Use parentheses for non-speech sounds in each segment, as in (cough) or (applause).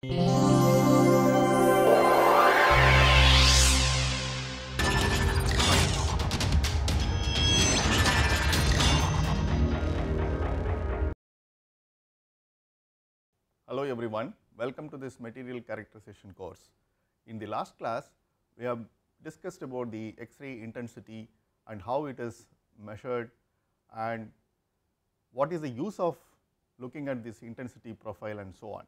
Hello everyone, welcome to this material characterization course. In the last class, we have discussed about the X-ray intensity and how it is measured and what is the use of looking at this intensity profile and so on.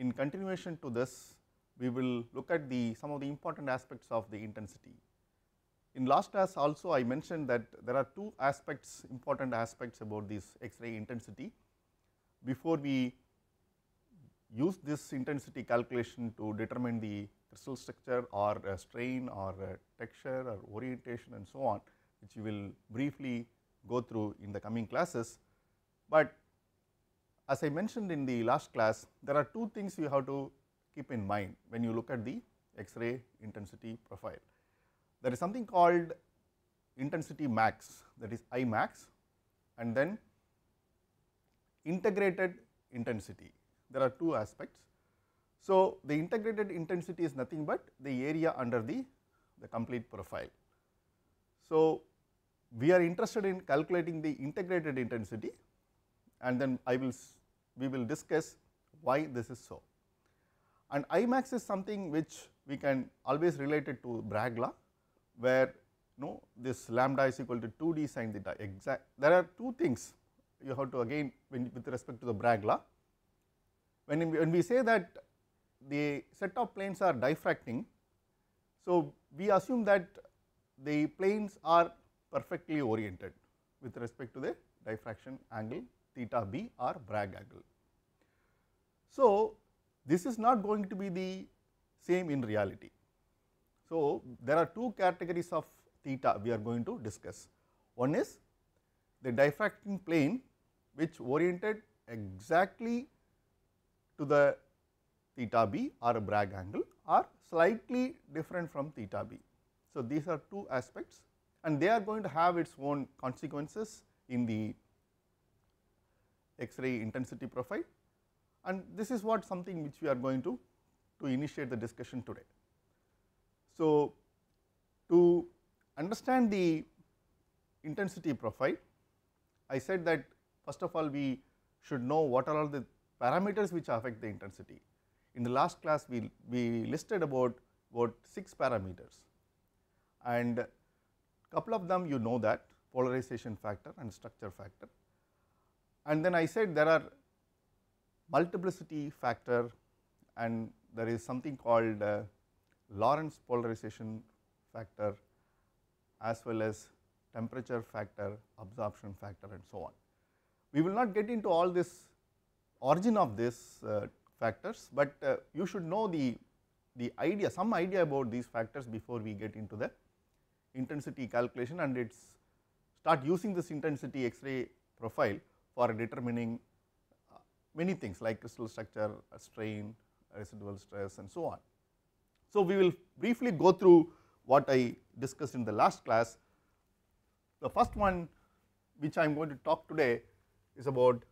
In continuation to this, we will look at the some of the important aspects of the intensity. In last class also I mentioned that there are two aspects important aspects about this X-ray intensity. Before we use this intensity calculation to determine the crystal structure or uh, strain or uh, texture or orientation and so on which we will briefly go through in the coming classes. But as I mentioned in the last class, there are two things you have to keep in mind when you look at the X-ray intensity profile. There is something called intensity max that is I max and then integrated intensity. There are two aspects. So, the integrated intensity is nothing but the area under the, the complete profile. So, we are interested in calculating the integrated intensity and then I will we will discuss why this is so. And Imax is something which we can always relate it to Bragg law where you know this lambda is equal to 2d sine theta exact. There are two things you have to again when, with respect to the Bragg law. When we, when we say that the set of planes are diffracting, so we assume that the planes are perfectly oriented with respect to the diffraction angle theta b or Bragg angle. So, this is not going to be the same in reality. So, there are two categories of theta we are going to discuss. One is the diffracting plane which oriented exactly to the theta b or a Bragg angle are slightly different from theta b. So, these are two aspects and they are going to have its own consequences in the X-ray intensity profile and this is what something which we are going to, to initiate the discussion today. So, to understand the intensity profile, I said that first of all we should know what are all the parameters which affect the intensity. In the last class we, we listed about, about 6 parameters and couple of them you know that polarization factor and structure factor and then I said there are multiplicity factor and there is something called uh, Lorentz polarization factor as well as temperature factor, absorption factor and so on. We will not get into all this origin of these uh, factors, but uh, you should know the, the idea some idea about these factors before we get into the intensity calculation and it is start using this intensity X-ray profile for determining uh, many things like crystal structure, strain, residual stress and so on. So, we will briefly go through what I discussed in the last class. The first one which I am going to talk today is about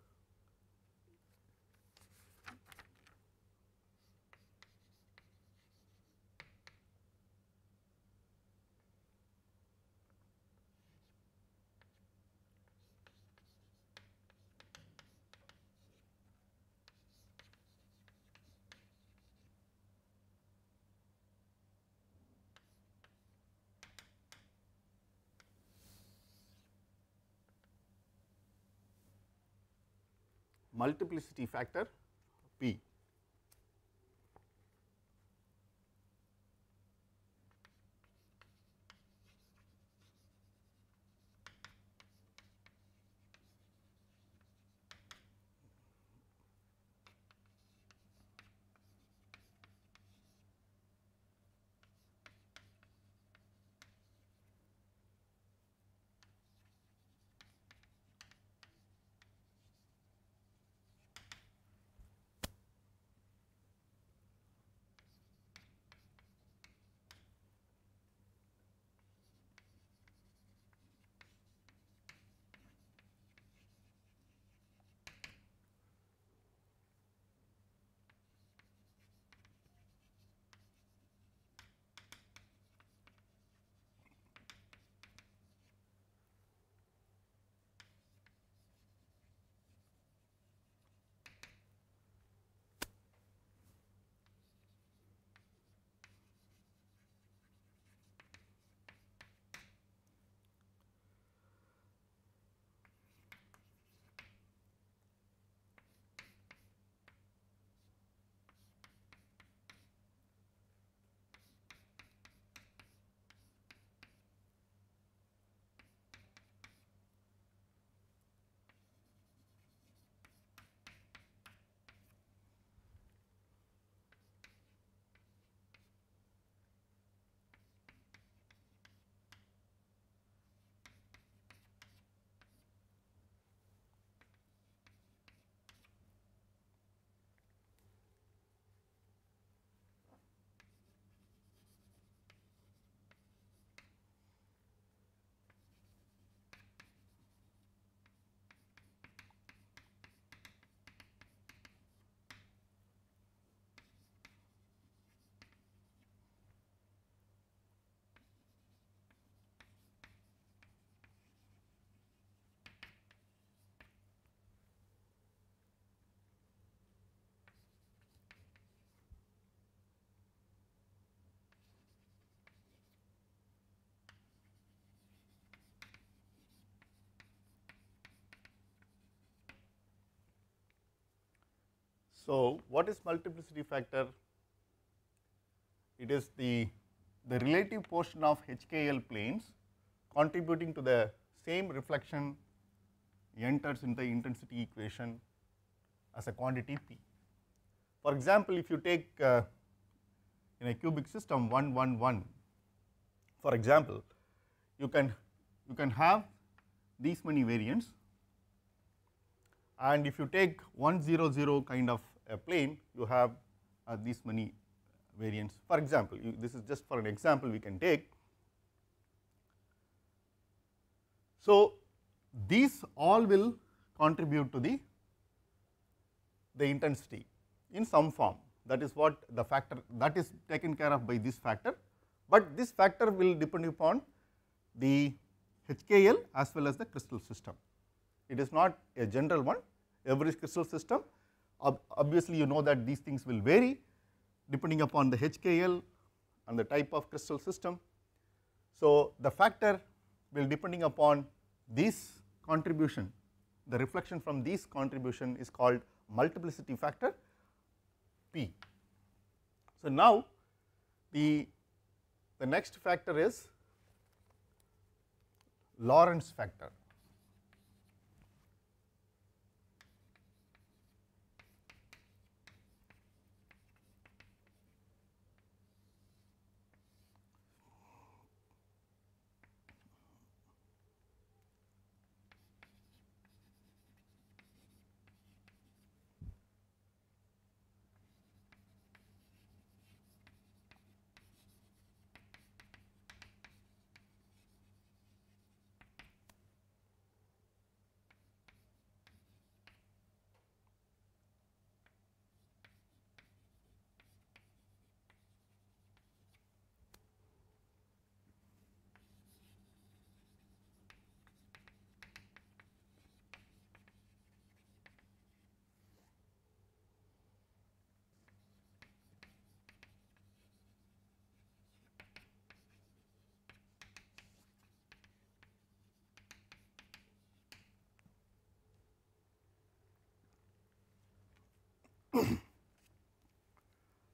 multiplicity factor p. So, what is multiplicity factor? It is the, the relative portion of HKL planes contributing to the same reflection enters in the intensity equation as a quantity P. For example, if you take uh, in a cubic system 1 1 1 for example, you can you can have these many variants and if you take 1 0 0 kind of plane you have uh, these many variants. For example, you, this is just for an example we can take. So, these all will contribute to the, the intensity in some form that is what the factor that is taken care of by this factor, but this factor will depend upon the HKL as well as the crystal system. It is not a general one, every crystal system obviously you know that these things will vary depending upon the HKL and the type of crystal system. So, the factor will depending upon this contribution, the reflection from this contribution is called multiplicity factor P. So, now the, the next factor is Lorentz factor.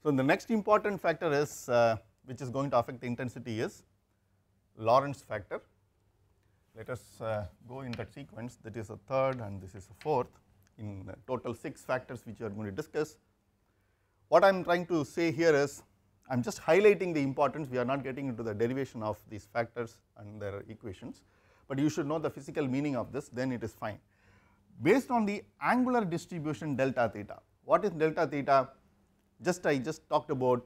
So, the next important factor is uh, which is going to affect the intensity is Lorentz factor. Let us uh, go in that sequence that is a third and this is a fourth in total 6 factors which you are going to discuss. What I am trying to say here is I am just highlighting the importance we are not getting into the derivation of these factors and their equations, but you should know the physical meaning of this then it is fine. Based on the angular distribution delta theta, what is delta theta? just I just talked about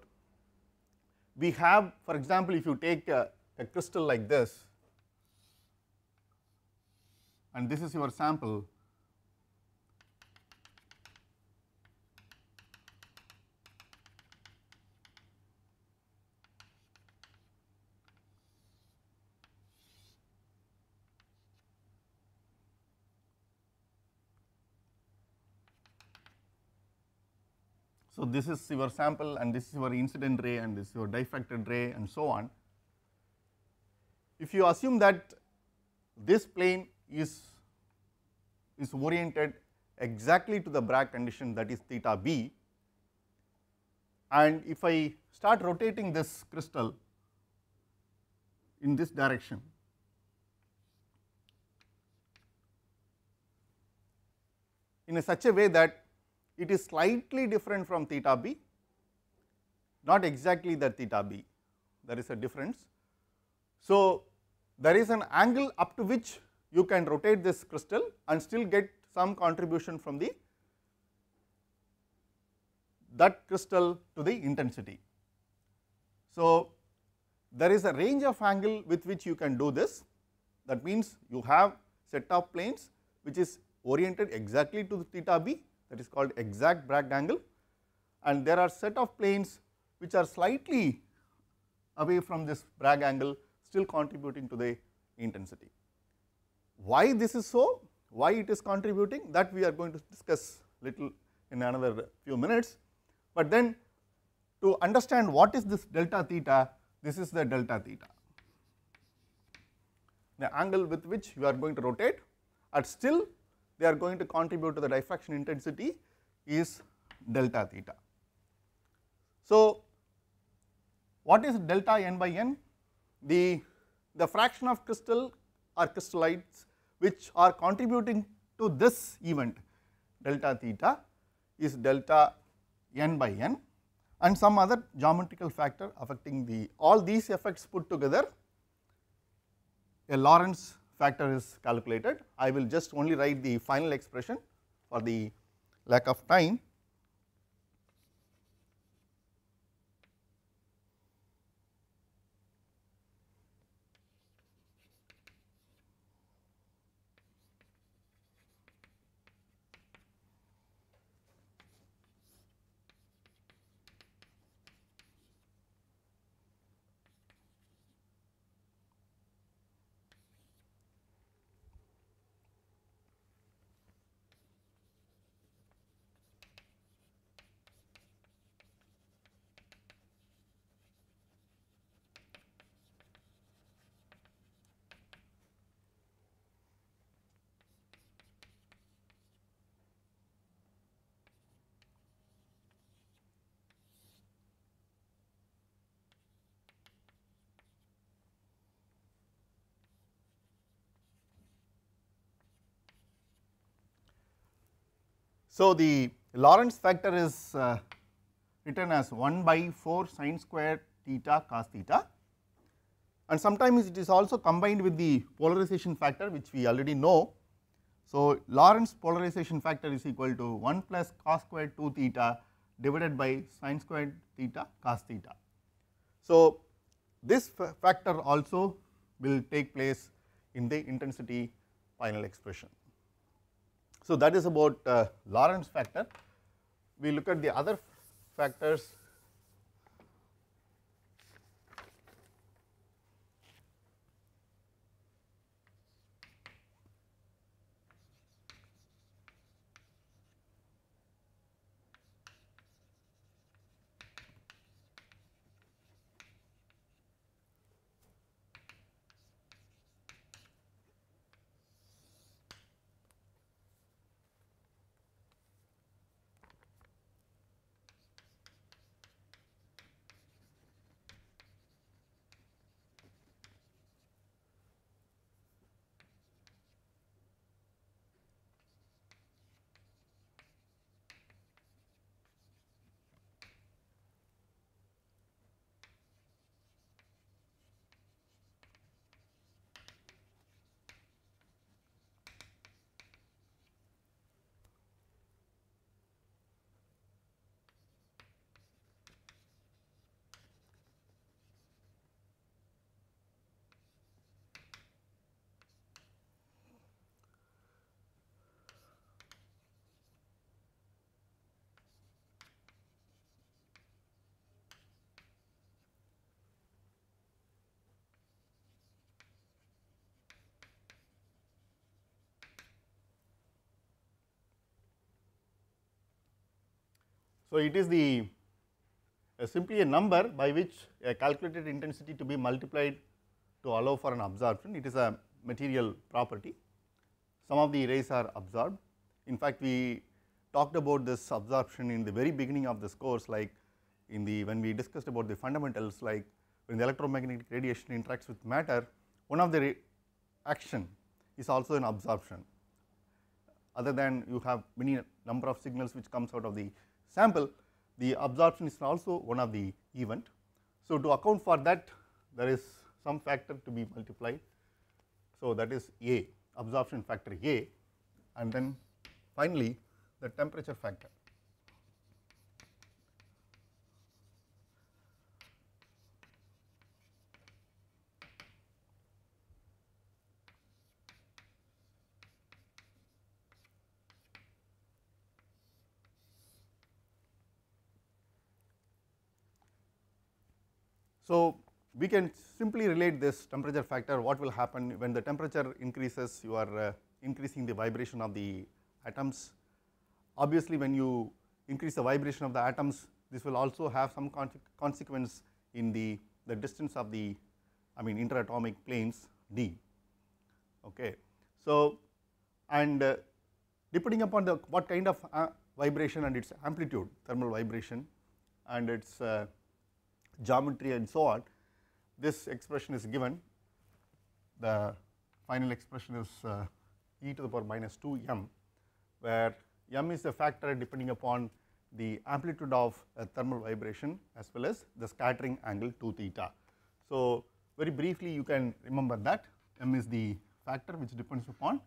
we have for example, if you take a, a crystal like this and this is your sample So this is your sample and this is your incident ray and this is your diffracted ray and so on. If you assume that this plane is, is oriented exactly to the Bragg condition that is theta b and if I start rotating this crystal in this direction, in a such a way that it is slightly different from theta b, not exactly the theta b, there is a difference. So, there is an angle up to which you can rotate this crystal and still get some contribution from the that crystal to the intensity. So, there is a range of angle with which you can do this that means you have set of planes which is oriented exactly to the theta b that is called exact Bragg angle and there are set of planes which are slightly away from this Bragg angle still contributing to the intensity. Why this is so? Why it is contributing? That we are going to discuss little in another few minutes. But then to understand what is this delta theta, this is the delta theta, the angle with which you are going to rotate at still they are going to contribute to the diffraction intensity is delta theta. So, what is delta n by n? The, the fraction of crystal or crystallites which are contributing to this event delta theta is delta n by n and some other geometrical factor affecting the all these effects put together a Lorentz factor is calculated. I will just only write the final expression for the lack of time So, the Lorentz factor is uh, written as 1 by 4 sine square theta cos theta and sometimes it is also combined with the polarization factor which we already know. So, Lorentz polarization factor is equal to 1 plus cos square 2 theta divided by sine square theta cos theta. So, this factor also will take place in the intensity final expression. So, that is about uh, Lorentz factor. We look at the other factors So, it is the uh, simply a number by which a calculated intensity to be multiplied to allow for an absorption. It is a material property. Some of the rays are absorbed. In fact, we talked about this absorption in the very beginning of this course like in the when we discussed about the fundamentals like when the electromagnetic radiation interacts with matter, one of the action is also an absorption. Other than you have many number of signals which comes out of the sample the absorption is also one of the event. So, to account for that there is some factor to be multiplied. So, that is A absorption factor A and then finally, the temperature factor. So, we can simply relate this temperature factor what will happen when the temperature increases you are uh, increasing the vibration of the atoms. Obviously, when you increase the vibration of the atoms this will also have some con consequence in the, the distance of the I mean interatomic planes d. Okay. So, and uh, depending upon the what kind of uh, vibration and its amplitude thermal vibration and its uh, geometry and so on, this expression is given. The final expression is uh, e to the power minus 2 m, where m is the factor depending upon the amplitude of thermal vibration as well as the scattering angle 2 theta. So, very briefly you can remember that m is the factor which depends upon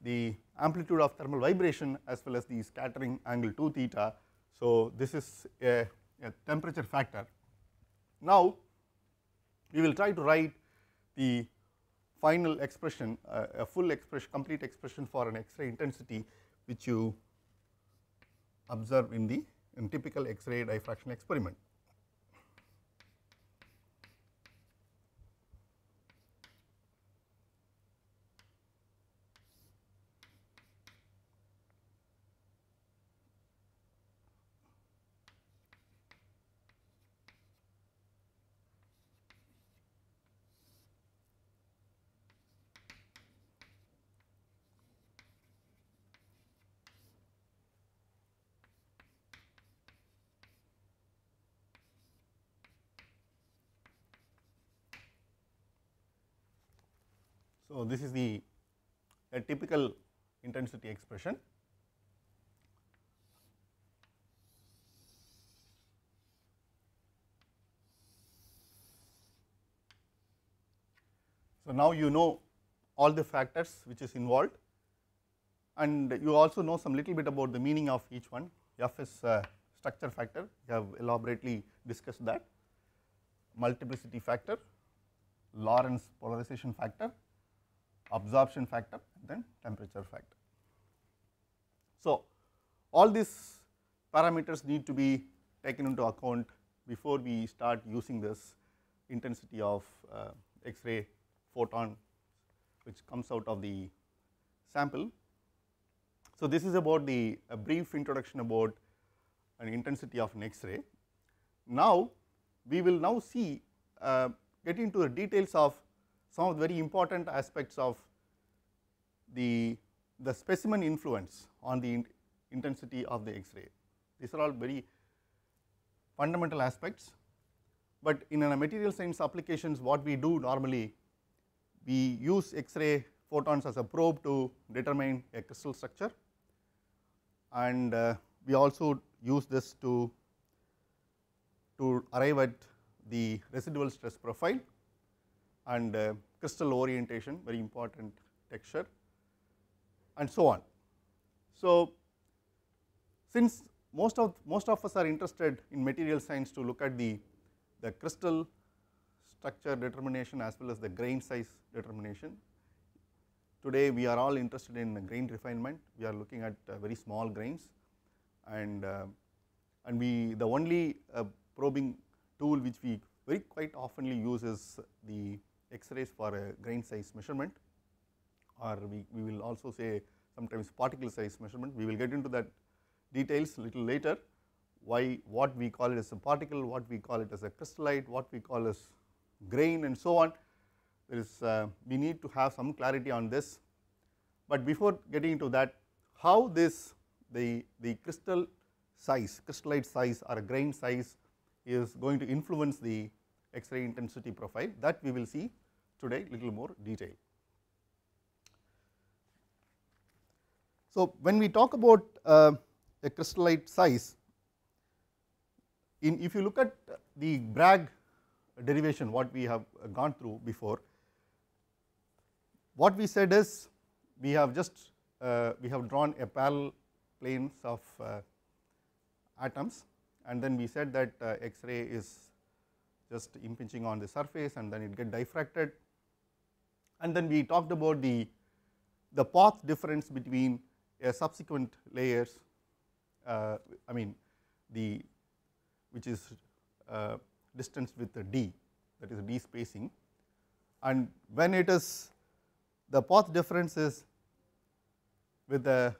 the amplitude of thermal vibration as well as the scattering angle 2 theta. So, this is a, a temperature factor now, we will try to write the final expression, uh, a full expression, complete expression for an X-ray intensity which you observe in the in typical X-ray diffraction experiment. So, this is the a typical intensity expression. So, now you know all the factors which is involved and you also know some little bit about the meaning of each one F is uh, structure factor we have elaborately discussed that multiplicity factor Lorentz polarization factor absorption factor then temperature factor. So, all these parameters need to be taken into account before we start using this intensity of uh, X-ray photon which comes out of the sample. So, this is about the a brief introduction about an intensity of an X-ray. Now, we will now see uh, get into the details of some of the very important aspects of the, the specimen influence on the in intensity of the X-ray. These are all very fundamental aspects, but in a material science applications what we do normally, we use X-ray photons as a probe to determine a crystal structure and uh, we also use this to, to arrive at the residual stress profile and uh, crystal orientation very important texture and so on. So, since most of most of us are interested in material science to look at the, the crystal structure determination as well as the grain size determination. Today we are all interested in grain refinement, we are looking at uh, very small grains and, uh, and we the only uh, probing tool which we very quite oftenly use is the x-rays for a grain size measurement or we, we will also say sometimes particle size measurement. We will get into that details little later why what we call it as a particle, what we call it as a crystallite, what we call as grain and so on. There is uh, we need to have some clarity on this, but before getting into that how this the, the crystal size, crystallite size or grain size is going to influence the X-ray intensity profile that we will see today little more detail. So, when we talk about uh, a crystallite size, in if you look at the Bragg derivation what we have gone through before, what we said is we have just uh, we have drawn a parallel planes of uh, atoms and then we said that uh, X-ray is just impinging on the surface and then it get diffracted and then we talked about the, the path difference between a subsequent layers uh, I mean the which is uh, distance with the d that is d spacing and when it is the path difference is with the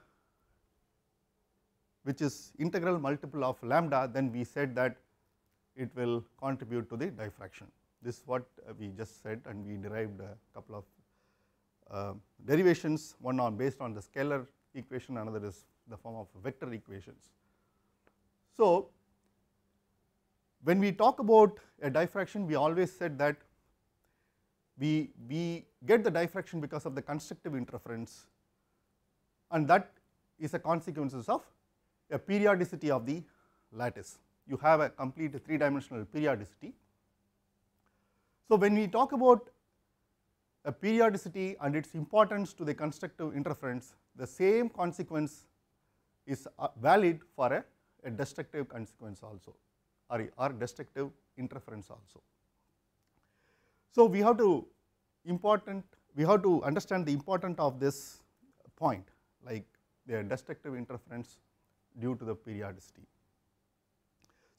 which is integral multiple of lambda then we said that it will contribute to the diffraction. This is what uh, we just said and we derived a couple of uh, derivations, one on based on the scalar equation, another is the form of vector equations. So, when we talk about a diffraction, we always said that we, we get the diffraction because of the constructive interference and that is a consequences of a periodicity of the lattice. You have a complete 3 dimensional periodicity so, when we talk about a periodicity and its importance to the constructive interference, the same consequence is uh, valid for a, a destructive consequence also or, or destructive interference also. So, we have to important we have to understand the importance of this point like the destructive interference due to the periodicity.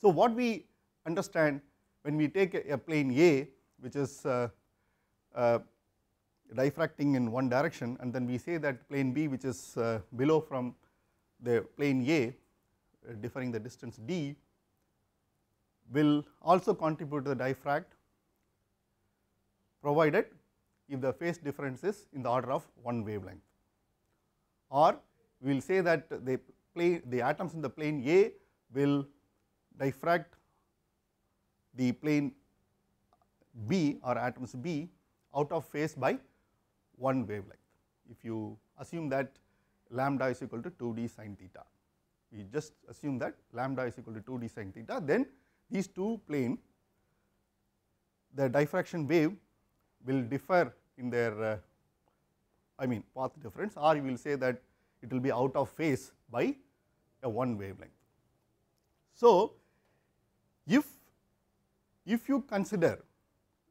So, what we understand when we take a, a plane A which is uh, uh, diffracting in one direction and then we say that plane B which is uh, below from the plane A differing the distance d will also contribute to the diffract provided if the phase difference is in the order of one wavelength or we will say that the plane the atoms in the plane A will diffract the plane B or atoms B out of phase by one wavelength. If you assume that lambda is equal to 2d sine theta, we just assume that lambda is equal to 2d sine theta, then these two plane the diffraction wave will differ in their uh, I mean path difference or you will say that it will be out of phase by a one wavelength. So, if if you consider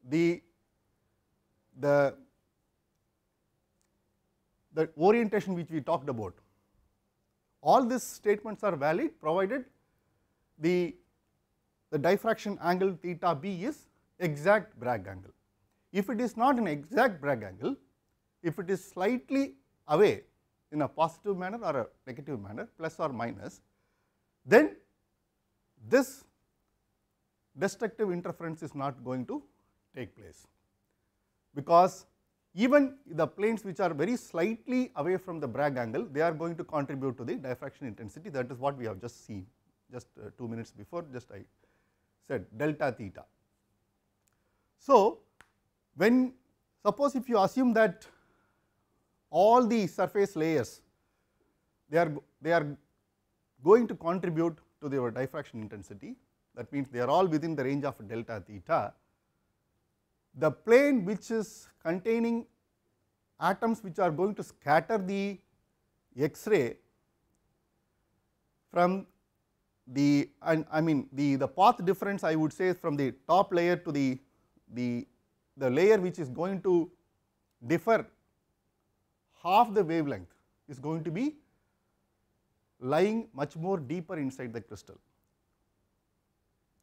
the, the, the orientation which we talked about. All these statements are valid provided the, the diffraction angle theta b is exact Bragg angle. If it is not an exact Bragg angle, if it is slightly away in a positive manner or a negative manner plus or minus, then this destructive interference is not going to take place. Because even the planes which are very slightly away from the Bragg angle, they are going to contribute to the diffraction intensity that is what we have just seen just uh, 2 minutes before just I said delta theta. So, when suppose if you assume that all the surface layers they are they are going to contribute to their diffraction intensity that means they are all within the range of delta theta the plane which is containing atoms which are going to scatter the X-ray from the and I mean the, the path difference I would say from the top layer to the, the, the layer which is going to differ half the wavelength is going to be lying much more deeper inside the crystal.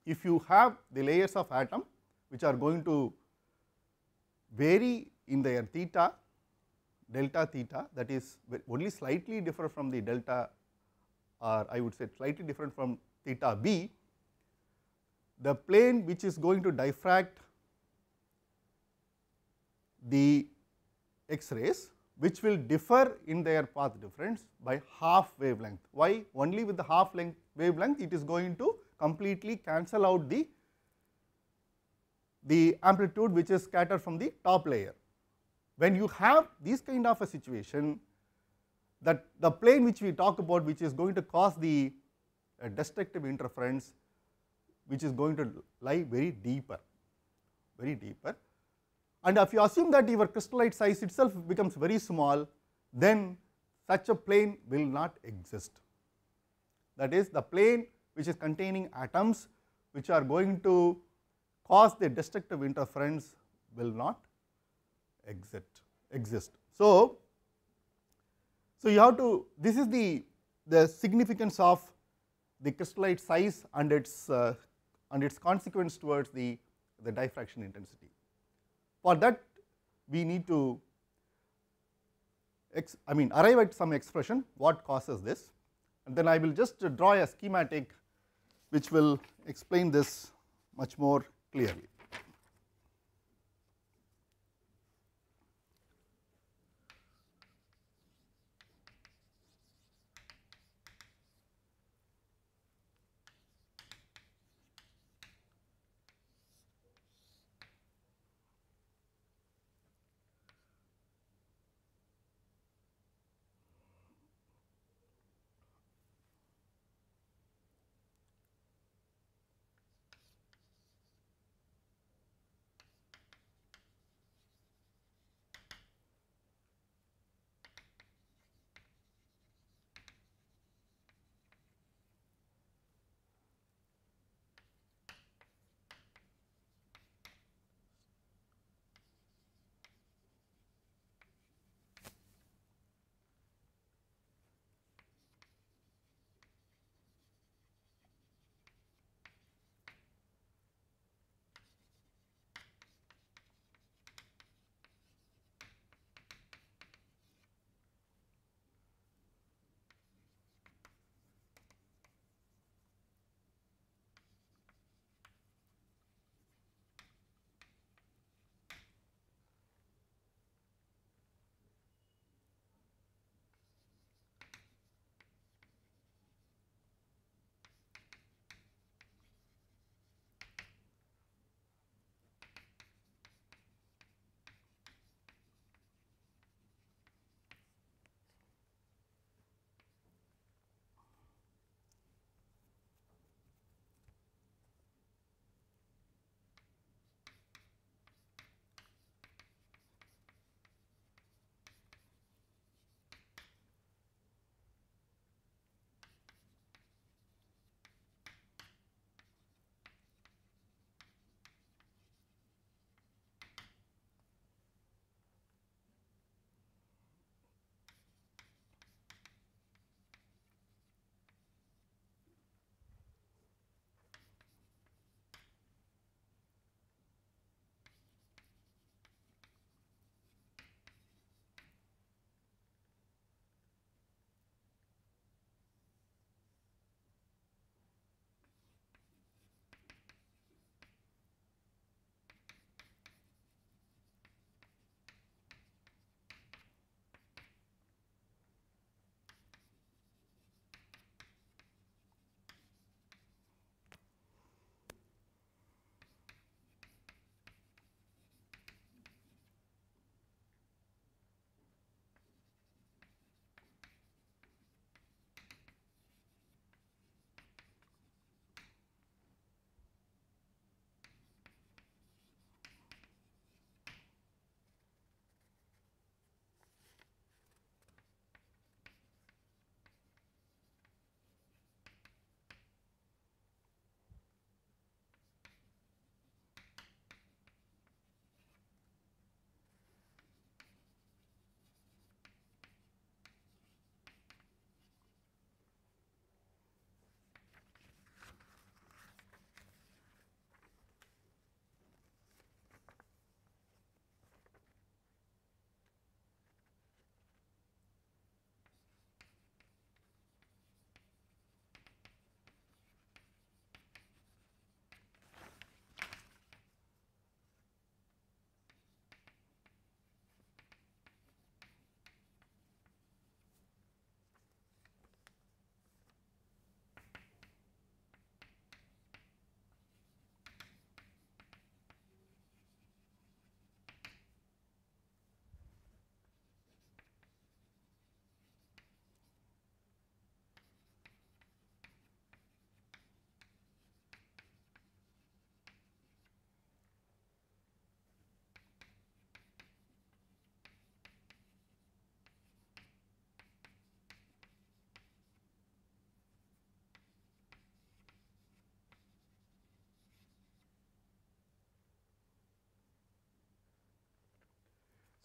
If you have the layers of atom which are going to vary in their theta delta theta that is only slightly different from the delta or I would say slightly different from theta b, the plane which is going to diffract the X rays which will differ in their path difference by half wavelength. Why? Only with the half length wavelength it is going to completely cancel out the the amplitude which is scattered from the top layer. When you have this kind of a situation that the plane which we talk about which is going to cause the uh, destructive interference which is going to lie very deeper, very deeper. And if you assume that your crystallite size itself becomes very small, then such a plane will not exist. That is the plane which is containing atoms which are going to cause the destructive interference will not exit, exist. So, so you have to this is the, the significance of the crystallite size and its uh, and its consequence towards the, the diffraction intensity. For that we need to ex, I mean arrive at some expression what causes this and then I will just draw a schematic which will explain this much more clearly.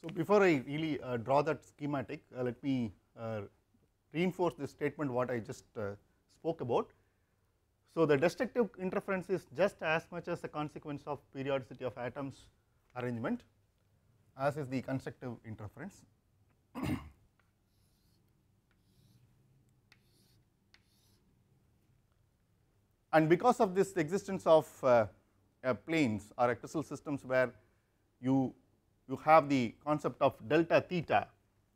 So, before I really uh, draw that schematic, uh, let me uh, reinforce this statement what I just uh, spoke about. So, the destructive interference is just as much as a consequence of periodicity of atoms arrangement as is the constructive interference. (clears throat) and because of this existence of uh, uh, planes or crystal systems where you you have the concept of delta theta,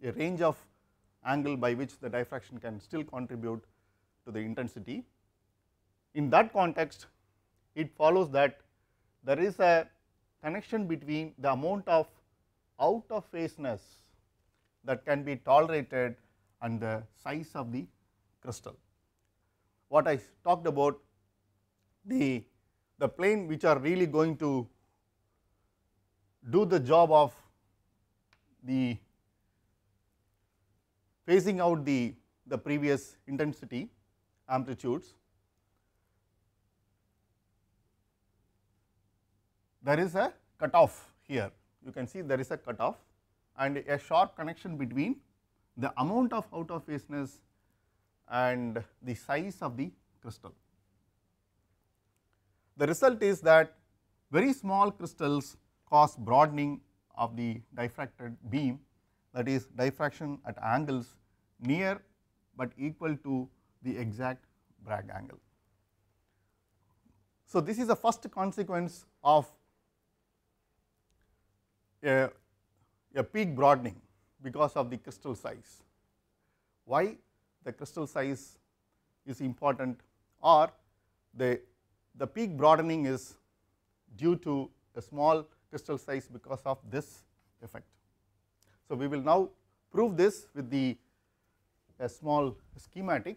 a range of angle by which the diffraction can still contribute to the intensity. In that context, it follows that there is a connection between the amount of out of phaseness that can be tolerated and the size of the crystal. What I talked about the, the plane which are really going to do the job of the phasing out the, the previous intensity amplitudes. There is a cutoff here, you can see there is a cutoff and a sharp connection between the amount of out of phaseness and the size of the crystal. The result is that very small crystals cause broadening of the diffracted beam that is diffraction at angles near but equal to the exact Bragg angle. So, this is the first consequence of a, a peak broadening because of the crystal size. Why the crystal size is important or the, the peak broadening is due to a small crystal size because of this effect. So, we will now prove this with the a small schematic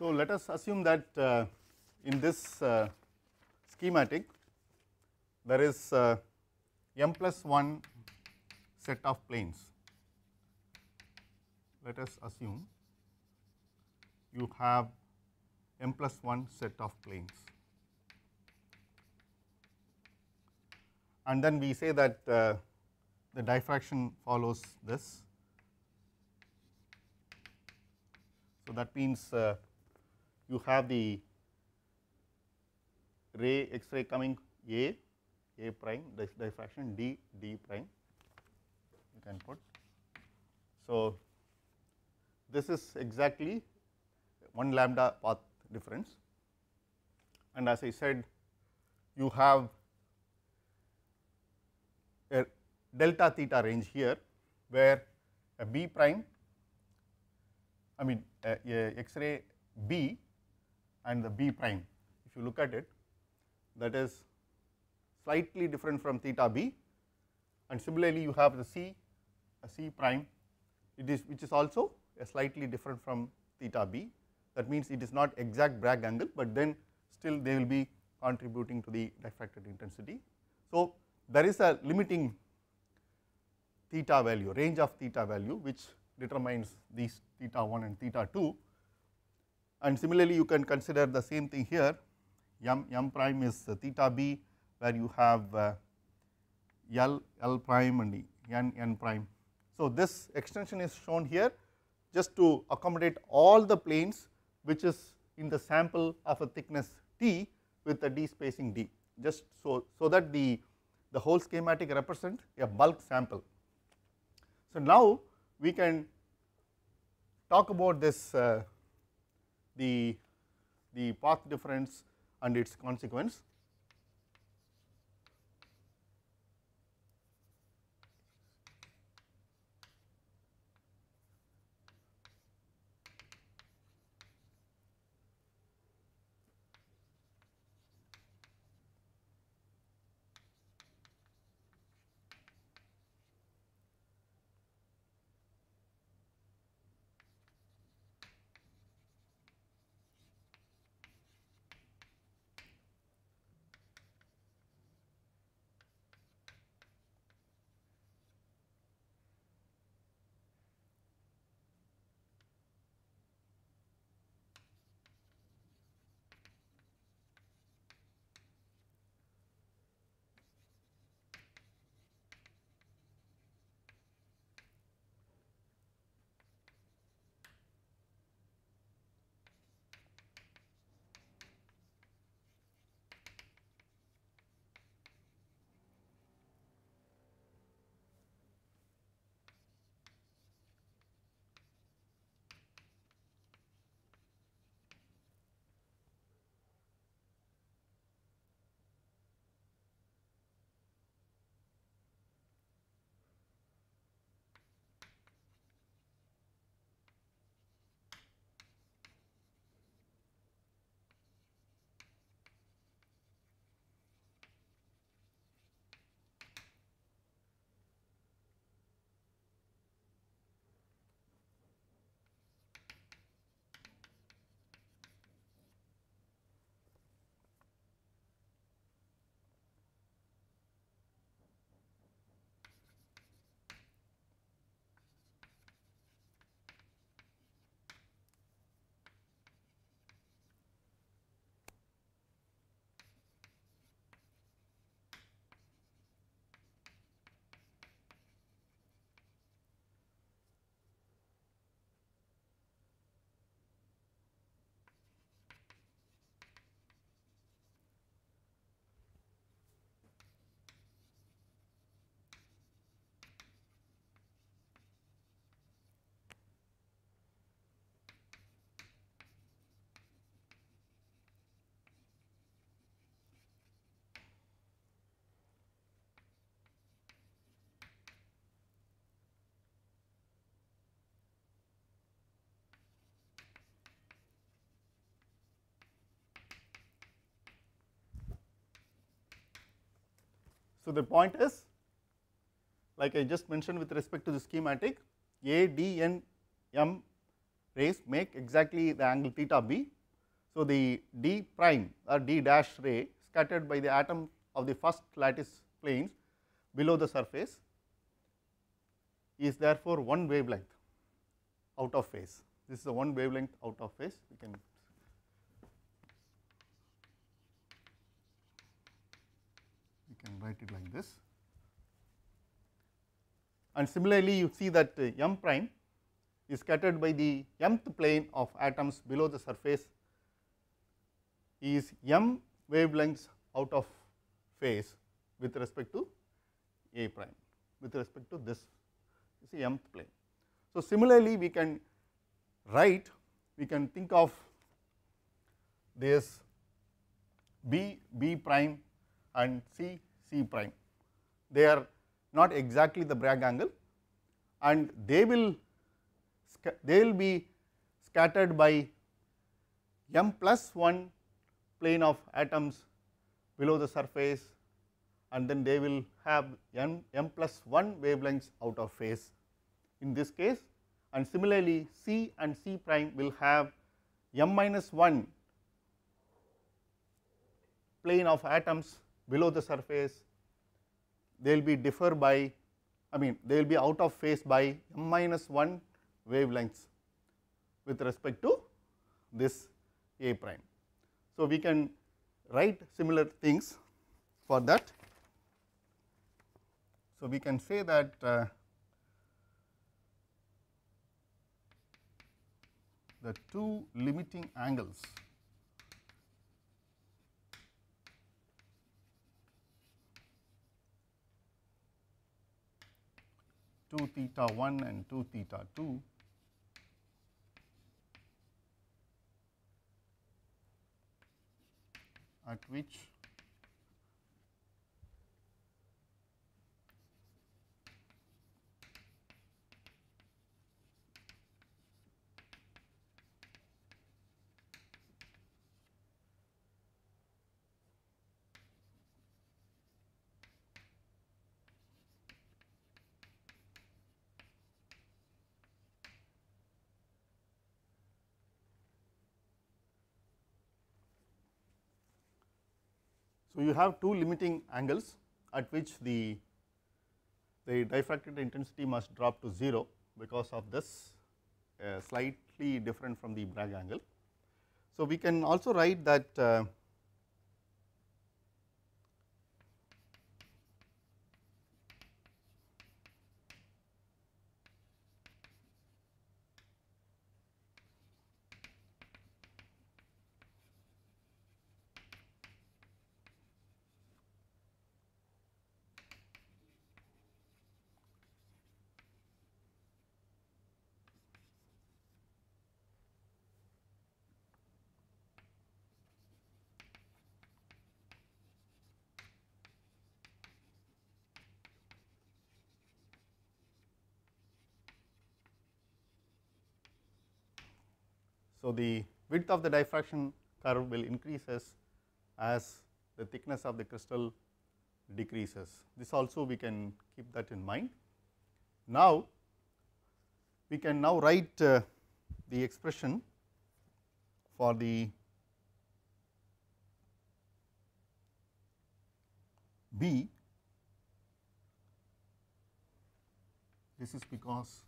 So, let us assume that uh, in this uh, schematic there is uh, m plus 1 set of planes. Let us assume you have m plus 1 set of planes and then we say that uh, the diffraction follows this. So, that means uh, you have the ray x-ray coming A, A prime diffraction D, D prime you can put. So, this is exactly 1 lambda path difference and as I said you have a delta theta range here where a B prime I mean a, a X-ray B and the b prime if you look at it that is slightly different from theta b and similarly you have the c a c prime it is which is also slightly different from theta b that means it is not exact Bragg angle but then still they will be contributing to the diffracted intensity. So, there is a limiting theta value range of theta value which determines these theta 1 and theta 2 and similarly, you can consider the same thing here m, m prime is theta b where you have uh, L, L prime and N, N prime. So, this extension is shown here just to accommodate all the planes which is in the sample of a thickness T with a d spacing d just so, so that the, the whole schematic represents a bulk sample. So, now we can talk about this uh, the, the path difference and its consequence So, the point is like I just mentioned with respect to the schematic A, D and M rays make exactly the angle theta b. So, the D prime or D dash ray scattered by the atom of the first lattice planes below the surface is therefore one wavelength out of phase. This is the one wavelength out of phase we can write it like this. And similarly, you see that uh, m prime is scattered by the mth plane of atoms below the surface is m wavelengths out of phase with respect to a prime with respect to this you see mth plane. So, similarly we can write we can think of this b b prime and c C prime. They are not exactly the Bragg angle and they will they will be scattered by m plus 1 plane of atoms below the surface and then they will have m, m plus 1 wavelengths out of phase in this case and similarly C and C prime will have m minus 1 plane of atoms below the surface, they will be differ by I mean they will be out of phase by m minus 1 wavelengths with respect to this A prime. So, we can write similar things for that. So, we can say that uh, the two limiting angles 2 theta 1 and 2 theta 2 at which So, you have two limiting angles at which the, the diffracted intensity must drop to 0 because of this uh, slightly different from the Bragg angle. So, we can also write that uh, So, the width of the diffraction curve will increase as, as the thickness of the crystal decreases. This also we can keep that in mind. Now, we can now write uh, the expression for the B. This is because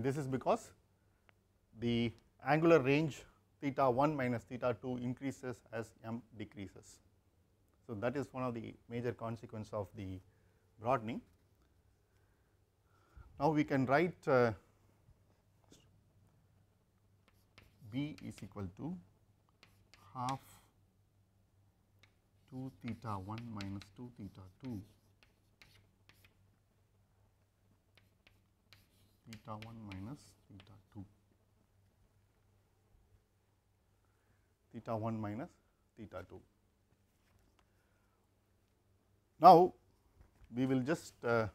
and this is because the angular range theta 1 minus theta 2 increases as m decreases. So, that is one of the major consequence of the broadening. Now, we can write uh, b is equal to half 2 theta 1 minus 2 theta 2 theta 1 minus theta 2. theta 1 minus theta 2. Now, we will just uh,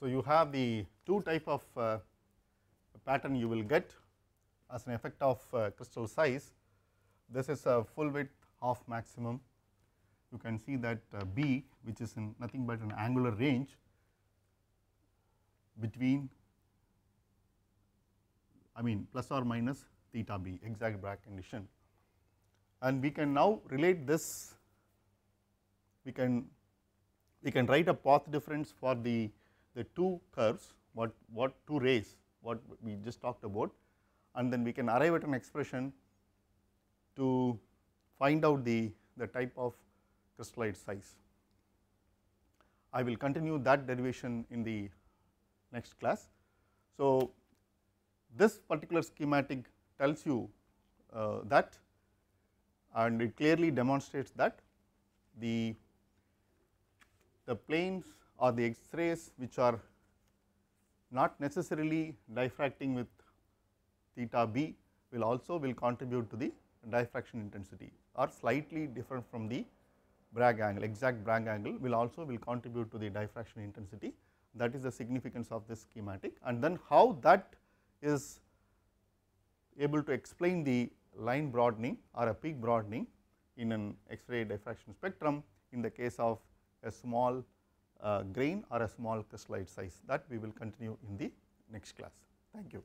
So, you have the two type of uh, pattern you will get as an effect of uh, crystal size. This is a full width half maximum. You can see that uh, B which is in nothing but an angular range between I mean plus or minus theta B exact Bragg condition. And we can now relate this we can we can write a path difference for the the two curves, what, what two rays, what we just talked about and then we can arrive at an expression to find out the, the type of crystallite size. I will continue that derivation in the next class. So, this particular schematic tells you uh, that and it clearly demonstrates that the, the planes or the X-rays which are not necessarily diffracting with theta b will also will contribute to the diffraction intensity or slightly different from the Bragg angle exact Bragg angle will also will contribute to the diffraction intensity that is the significance of this schematic and then how that is able to explain the line broadening or a peak broadening in an X-ray diffraction spectrum in the case of a small uh, grain or a small crystallite size that we will continue in the next class. Thank you.